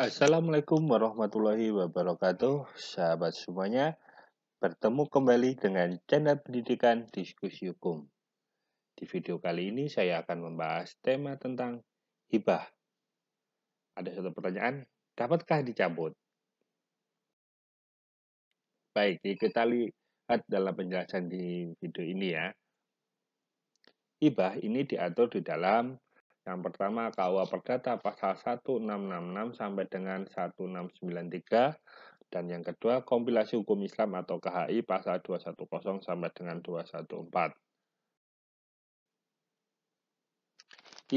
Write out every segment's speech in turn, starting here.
Assalamualaikum warahmatullahi wabarakatuh, sahabat semuanya. Bertemu kembali dengan channel pendidikan diskusi hukum. Di video kali ini saya akan membahas tema tentang hibah. Ada satu pertanyaan, dapatkah dicabut? Baik, kita lihat dalam penjelasan di video ini ya. Hibah ini diatur di dalam yang pertama KUA Perdata pasal 1666 sampai dengan 1693 dan yang kedua kompilasi hukum Islam atau KHI pasal 210 sampai dengan 214.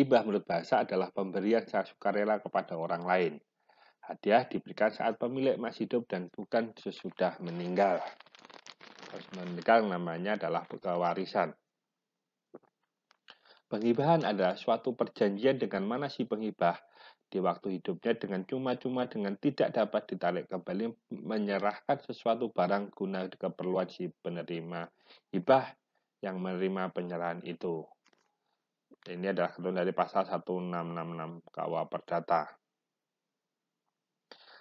Ibah menurut bahasa adalah pemberian secara sukarela kepada orang lain. Hadiah diberikan saat pemilik masih hidup dan bukan sesudah meninggal. Terus meninggal namanya adalah pewarisan. Penghibahan adalah suatu perjanjian dengan mana si penghibah di waktu hidupnya dengan cuma-cuma dengan tidak dapat ditarik kembali menyerahkan sesuatu barang guna keperluan si penerima hibah yang menerima penyerahan itu. Ini adalah ketentuan dari pasal 1666 KUA Perdata.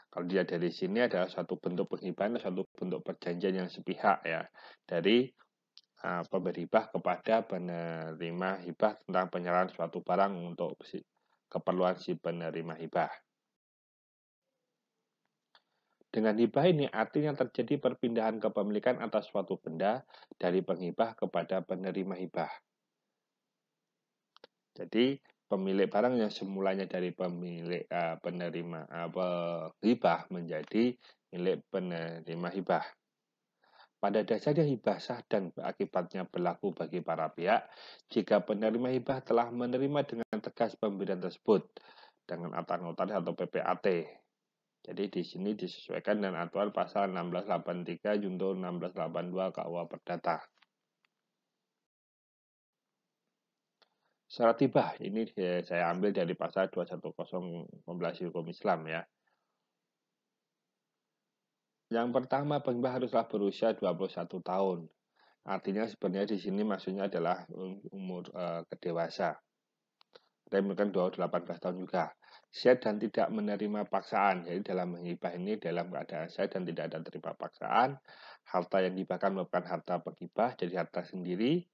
Kalau dia dari sini adalah suatu bentuk penghibahan, suatu bentuk perjanjian yang sepihak ya dari Eh, pemberi hibah kepada penerima hibah tentang penyerahan suatu barang untuk keperluan si penerima hibah. Dengan hibah ini artinya terjadi perpindahan kepemilikan atas suatu benda dari penghibah kepada penerima hibah. Jadi pemilik barang yang semulanya dari pemilik uh, penerima uh, hibah menjadi milik penerima hibah. Pada dasarnya hibah sah dan akibatnya berlaku bagi para pihak jika penerima hibah telah menerima dengan tegas pemberian tersebut dengan atas notaris atau PPAT. Jadi di sini disesuaikan dengan aturan pasal 1683 junto 1682 KUA Perdata. Syarat hibah ini eh, saya ambil dari pasal 210 Komisi Hukum Islam ya. Yang pertama, Pogba haruslah berusia 21 tahun. Artinya sebenarnya di sini maksudnya adalah um, umur e, kedewasa. Remilkan 18 tahun juga. Saya dan tidak menerima paksaan. Jadi dalam menghibah ini dalam keadaan saya dan tidak ada terima paksaan. Harta yang dibahkan merupakan harta penghibah, jadi harta sendiri.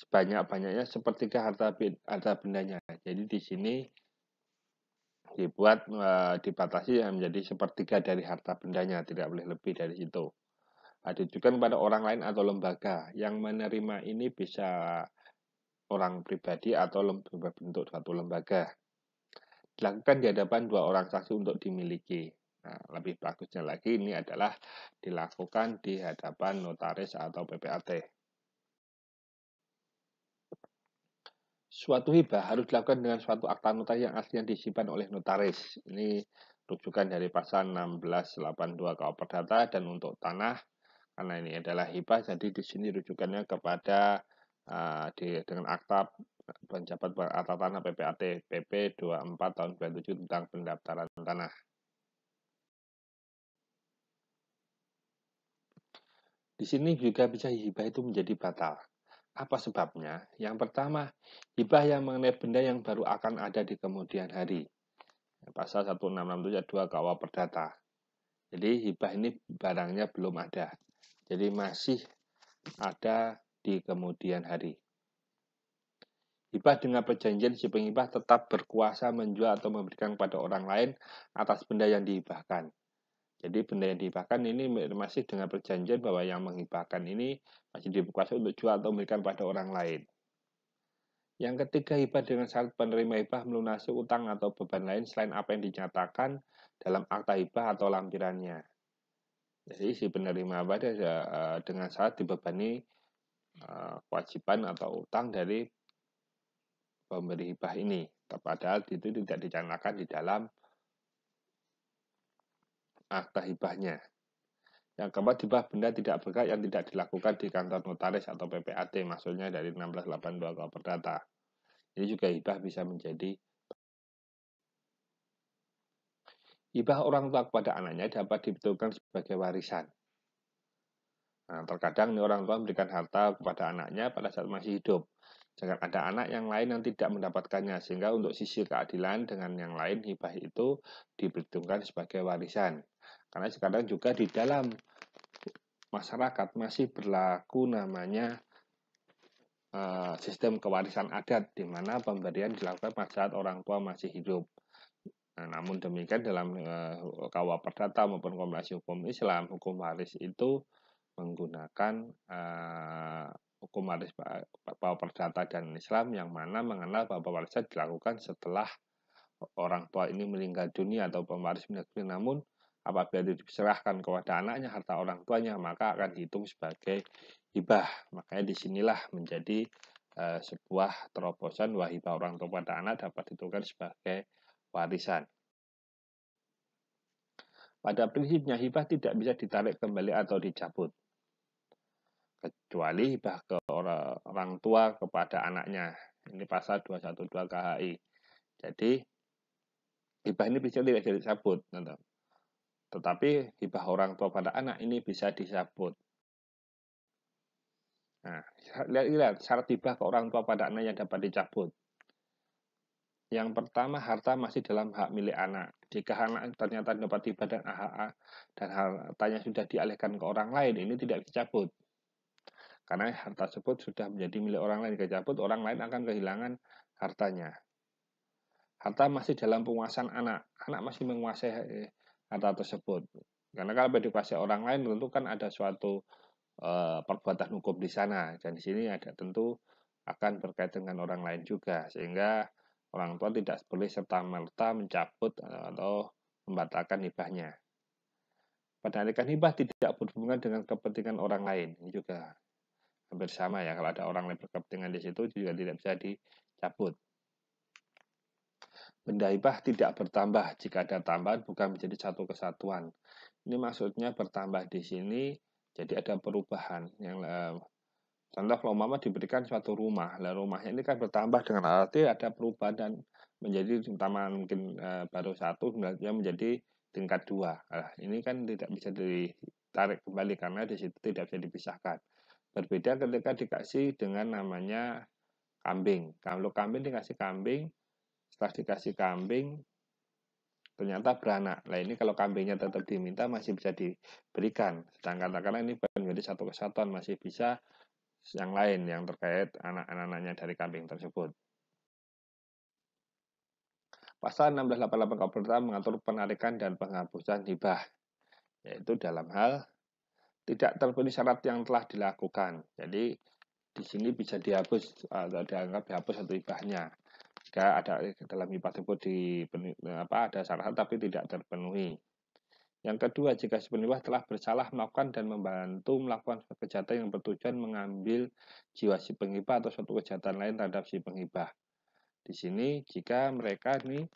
Sebanyak-banyaknya sepertiga harta, harta bendanya. Jadi di sini dibuat e, dibatasi yang menjadi sepertiga dari harta bendanya, tidak boleh lebih dari itu nah, ditujukan kepada orang lain atau lembaga yang menerima ini bisa orang pribadi atau lembaga bentuk suatu lembaga. Dilakukan di hadapan dua orang saksi untuk dimiliki. Nah, lebih bagusnya lagi ini adalah dilakukan di hadapan notaris atau PPAT. suatu hibah harus dilakukan dengan suatu akta notaris yang asli yang disimpan oleh notaris. Ini rujukan dari pasal 1682 KUH Perdata dan untuk tanah karena ini adalah hibah jadi di sini rujukannya kepada uh, di, dengan akta penjabat akta tanah PPAT PP 24 tahun 97 tentang pendaftaran tanah. Di sini juga bisa hibah itu menjadi batal apa sebabnya? Yang pertama, hibah yang mengenai benda yang baru akan ada di kemudian hari. Pasal 166 ya Kawa Perdata. Jadi hibah ini barangnya belum ada. Jadi masih ada di kemudian hari. Hibah dengan perjanjian si penghibah tetap berkuasa menjual atau memberikan kepada orang lain atas benda yang dihibahkan. Jadi benda yang dihibahkan ini masih dengan perjanjian bahwa yang menghibahkan ini masih dibuka untuk jual atau memberikan pada orang lain. Yang ketiga, hibah dengan syarat penerima hibah melunasi utang atau beban lain selain apa yang dinyatakan dalam akta hibah atau lampirannya. Jadi si penerima hibah ya, eh, dengan syarat dibebani eh, kewajiban atau utang dari pemberi hibah ini. Padahal itu tidak dicanangkan di dalam akta ah, hibahnya. Yang keempat, hibah benda tidak bergerak yang tidak dilakukan di kantor notaris atau PPAT, maksudnya dari 1682 kalau Perdata. Ini juga hibah bisa menjadi Hibah orang tua kepada anaknya dapat dibetulkan sebagai warisan. Nah, terkadang ini orang tua memberikan harta kepada anaknya pada saat masih hidup. Jangan ada anak yang lain yang tidak mendapatkannya, sehingga untuk sisi keadilan dengan yang lain, hibah itu diperhitungkan sebagai warisan. Karena sekarang juga di dalam masyarakat masih berlaku namanya uh, sistem kewarisan adat di mana pemberian dilakukan pada saat orang tua masih hidup. Nah, namun demikian dalam uh, eh, kawa Perdata maupun Komnas Hukum Islam, hukum waris itu menggunakan uh, hukum waris kawa Perdata dan Islam yang mana mengenal bahwa warisan dilakukan setelah orang tua ini meninggal dunia atau pembaris meninggal dunia. Namun Apabila itu diserahkan kepada anaknya harta orang tuanya, maka akan dihitung sebagai hibah. Makanya disinilah menjadi e, sebuah terobosan bahwa orang tua pada anak dapat ditukar sebagai warisan. Pada prinsipnya hibah tidak bisa ditarik kembali atau dicabut. Kecuali hibah ke orang tua kepada anaknya. Ini pasal 212 KHI. Jadi hibah ini bisa tidak jadi cabut. Tetapi hibah orang tua pada anak ini bisa disabut. Nah, lihat-lihat syarat hibah ke orang tua pada anak yang dapat dicabut. Yang pertama, harta masih dalam hak milik anak. Jika anak ternyata dapat tiba dan AHA dan hartanya sudah dialihkan ke orang lain, ini tidak dicabut. Karena harta tersebut sudah menjadi milik orang lain. Dicabut, orang lain akan kehilangan hartanya. Harta masih dalam penguasaan anak. Anak masih menguasai kata tersebut. Karena kalau edukasi orang lain tentu kan ada suatu e, perbuatan hukum di sana dan di sini ada tentu akan berkait dengan orang lain juga sehingga orang tua tidak boleh serta merta mencabut eh, atau membatalkan hibahnya. Penarikan hibah tidak berhubungan dengan kepentingan orang lain ini juga hampir sama ya kalau ada orang lain berkepentingan di situ juga tidak bisa dicabut. Benda hibah tidak bertambah jika ada tambahan bukan menjadi satu kesatuan. Ini maksudnya bertambah di sini, jadi ada perubahan. Yang eh, contoh kalau mama diberikan suatu rumah, lah rumahnya ini kan bertambah dengan arti ada perubahan dan menjadi utama mungkin e, baru satu, kemudian menjadi tingkat dua. Nah, ini kan tidak bisa ditarik kembali karena di situ tidak bisa dipisahkan. Berbeda ketika dikasih dengan namanya kambing. Kalau kambing dikasih kambing, setelah dikasih kambing ternyata beranak. Nah ini kalau kambingnya tetap diminta masih bisa diberikan. Sedangkan karena ini bukan milik satu kesatuan masih bisa yang lain yang terkait anak-anaknya dari kambing tersebut. Pasal 1688 pertama mengatur penarikan dan penghapusan hibah, yaitu dalam hal tidak terpenuhi syarat yang telah dilakukan. Jadi di sini bisa dihapus atau dianggap dihapus satu hibahnya jika ada dalam hibah tersebut di apa ada syarat tapi tidak terpenuhi. Yang kedua, jika si penibah telah bersalah melakukan dan membantu melakukan kejahatan yang bertujuan mengambil jiwa si penghibah atau suatu kejahatan lain terhadap si penghibah. Di sini, jika mereka ini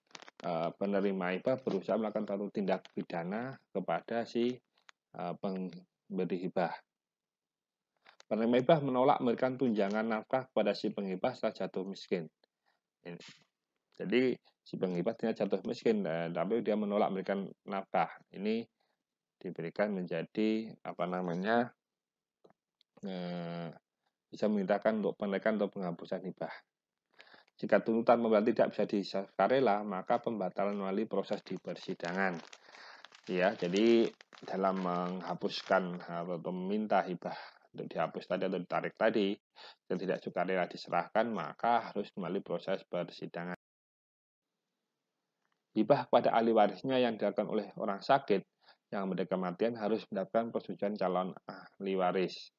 e, penerima hibah berusaha melakukan satu tindak pidana kepada si e, pemberi hibah. Penerima hibah menolak memberikan tunjangan nafkah kepada si penghibah saat jatuh miskin. Iya. Jadi si penghibah tidak jatuh miskin, nah, tapi dia menolak memberikan nafkah. Ini diberikan menjadi apa namanya eh, bisa memintakan untuk penaikan atau penghapusan hibah. Jika tuntutan pembela tidak bisa disukarela, maka pembatalan wali proses di persidangan. Ya, jadi dalam menghapuskan atau meminta hibah untuk dihapus tadi atau ditarik tadi dan tidak suka rela diserahkan maka harus melalui proses persidangan. Hibah pada ahli warisnya yang dilakukan oleh orang sakit yang menderita kematian harus mendapatkan persetujuan calon ahli waris.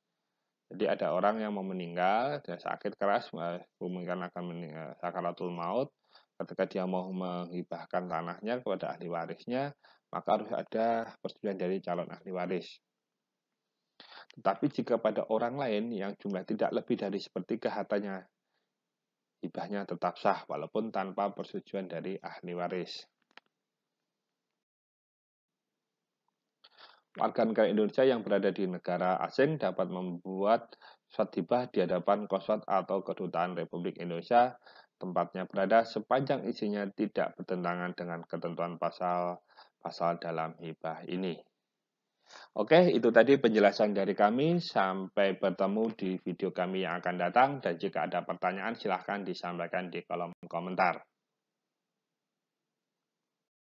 Jadi ada orang yang mau meninggal, dia sakit keras, mungkin akan meninggal sakaratul maut. Ketika dia mau menghibahkan tanahnya kepada ahli warisnya, maka harus ada persetujuan dari calon ahli waris. Tetapi jika pada orang lain yang jumlah tidak lebih dari sepertiga hartanya, hibahnya tetap sah walaupun tanpa persetujuan dari ahli waris. Warga negara Indonesia yang berada di negara asing dapat membuat surat hibah di hadapan kosot atau kedutaan Republik Indonesia tempatnya berada sepanjang isinya tidak bertentangan dengan ketentuan pasal-pasal dalam hibah ini. Oke, itu tadi penjelasan dari kami. Sampai bertemu di video kami yang akan datang. Dan jika ada pertanyaan, silahkan disampaikan di kolom komentar.